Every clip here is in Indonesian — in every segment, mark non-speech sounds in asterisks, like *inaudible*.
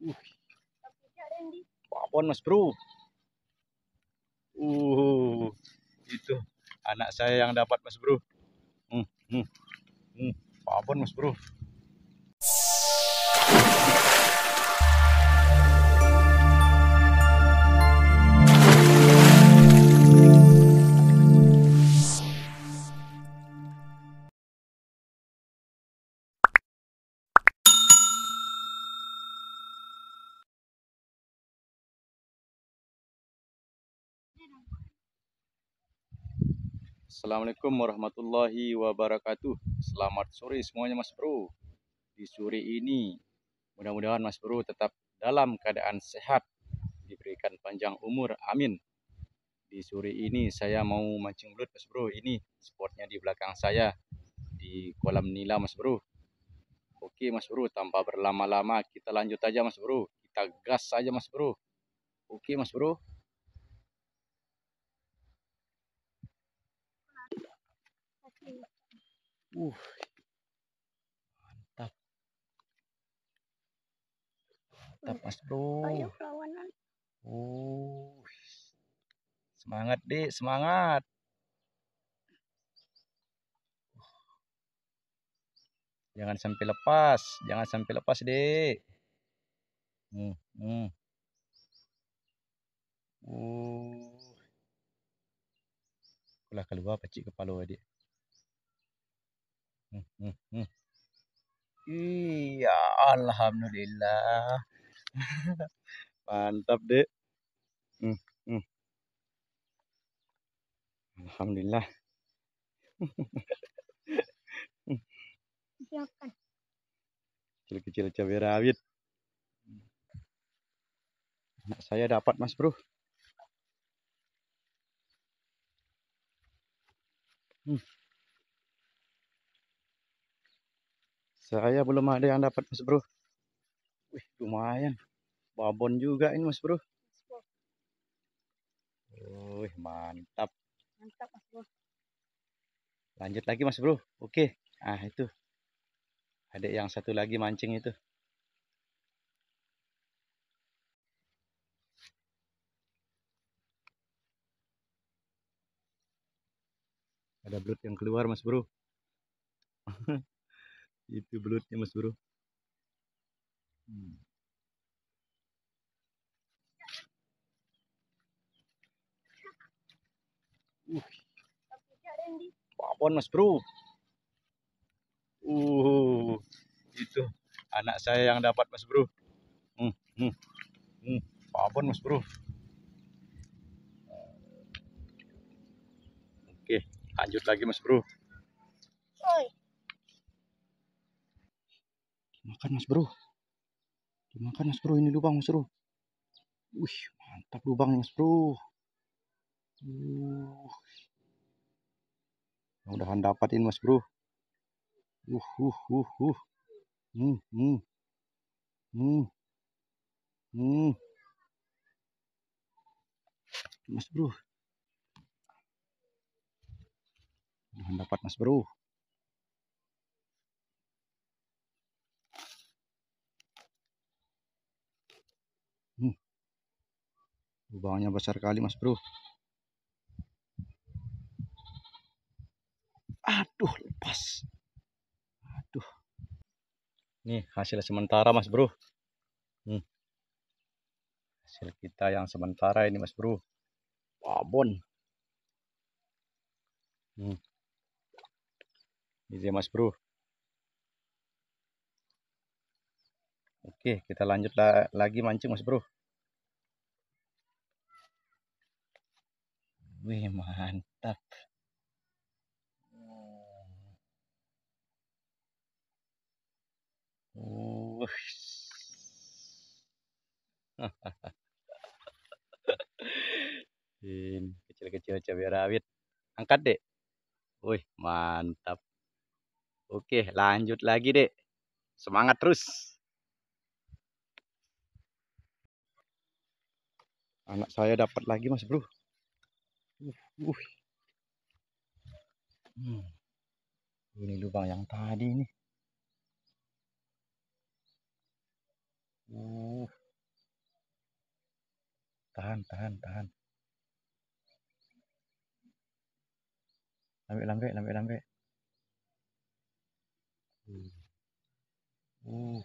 Uh. Mas Bro. Uh. Itu anak saya yang dapat Mas Bro. Hmm, hmm, hmm. Papon Mas Bro. Assalamualaikum warahmatullahi wabarakatuh. Selamat sore semuanya Mas Bro. Di sore ini mudah-mudahan Mas Bro tetap dalam keadaan sehat, diberikan panjang umur. Amin. Di sore ini saya mau mancing belut Mas Bro. Ini sportnya di belakang saya di kolam nila Mas Bro. Oke Mas Bro, tanpa berlama-lama kita lanjut aja Mas Bro. Kita gas saja Mas Bro. Oke Mas Bro. Uh, mantap. Mantap Mas Bro. Uh, semangat deh, semangat. Jangan sampai lepas, jangan sampai lepas deh. Hmm, hmm. Uh. Kulah keluar pacik kepala adik. Iya, alhamdulillah. *laughs* Mantap, Dek. Hmm, hmm. Alhamdulillah. Siapkan. Kecil-kecil cabai rawit. Anak saya dapat, Mas Bro. Hmm. Saya belum ada yang dapat mas bro. Wih lumayan. Babon juga ini mas bro. Wih mantap. Mantap mas bro. Lanjut lagi mas bro. Oke. Ah itu. Ada yang satu lagi mancing itu. Ada belut yang keluar mas bro. *laughs* itu belutnya mas bro hmm. uh. mas bro uh itu anak saya yang dapat mas bro hmm, hmm, hmm. mas bro oke lanjut lagi mas bro dimakan mas bro dimakan mas bro ini lubang mas bro wih mantap lubangnya mas bro uh. mudahan dapatin mas bro uh uh uh uh hmm hmm hmm hmm mas bro mudahan dapat mas bro lubangnya besar kali mas bro aduh lepas aduh nih hasil sementara mas bro hmm. hasil kita yang sementara ini mas bro babon hmm. ini dia mas bro Oke, kita lanjut lagi mancing Mas Bro. Wih, mantap. Wih. Ini kecil-kecil cabai rawit. Angkat, Dek. Wih, mantap. Oke, lanjut lagi, Dek. Semangat terus. Anak saya dapat lagi, Mas Bro. Uh. Hmm. Ini lubang yang tadi ini. Uh. Tahan, tahan, tahan. Lambek, lambek, lambek, lambek. Uh. Uh.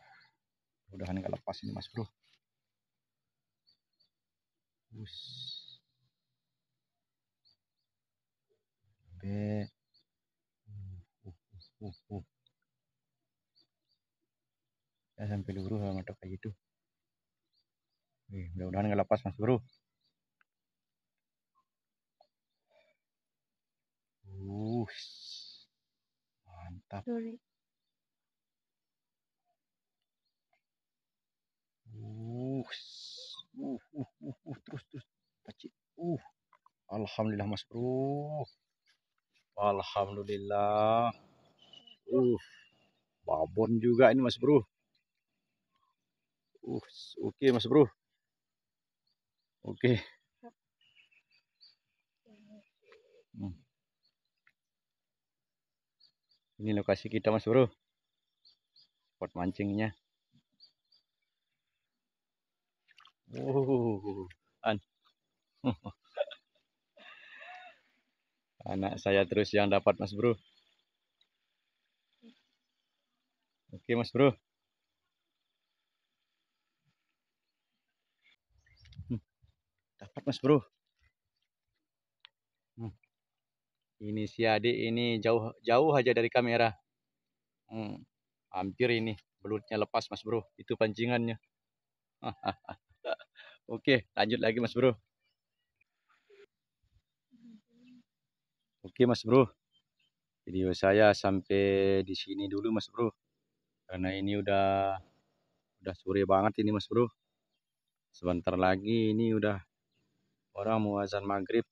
Mudahan nggak lepas ini Mas Bro. Us. uh, uh. Ya, sampai luruh sama mata kayak gitu. Eh, mudah-mudahan nggak lepas mas bro. Uh, mantap. Sorry. Uh, uh, uh, uh, uh, terus terus pacik. Uh, alhamdulillah mas bro. Alhamdulillah. Uh, babon juga ini Mas Bro. Uh, oke okay, Mas Bro. Oke. Okay. Hmm. Ini lokasi kita Mas Bro. Spot mancingnya. Uh, an. *laughs* Anak saya terus yang dapat Mas Bro. Oke mas bro. Hmm. Dapat mas bro. Hmm. Ini si adik ini jauh jauh aja dari kamera. Hmm. Hampir ini belutnya lepas mas bro. Itu pancingannya. *laughs* Oke lanjut lagi mas bro. Oke mas bro. Video saya sampai di sini dulu mas bro karena ini udah udah sore banget ini mas bro sebentar lagi ini udah orang mau azan maghrib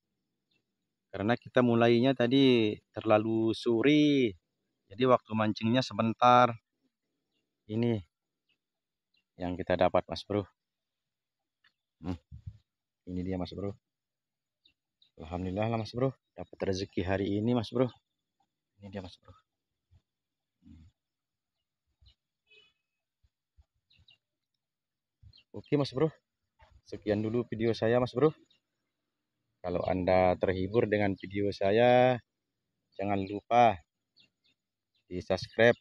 karena kita mulainya tadi terlalu sore jadi waktu mancingnya sebentar ini yang kita dapat mas bro hmm. ini dia mas bro Alhamdulillah lah mas bro dapat rezeki hari ini mas bro ini dia mas bro Oke Mas Bro, sekian dulu video saya Mas Bro. Kalau Anda terhibur dengan video saya, jangan lupa di subscribe,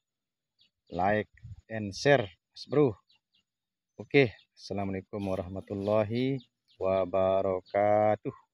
like, and share Mas Bro. Oke, Assalamualaikum warahmatullahi wabarakatuh.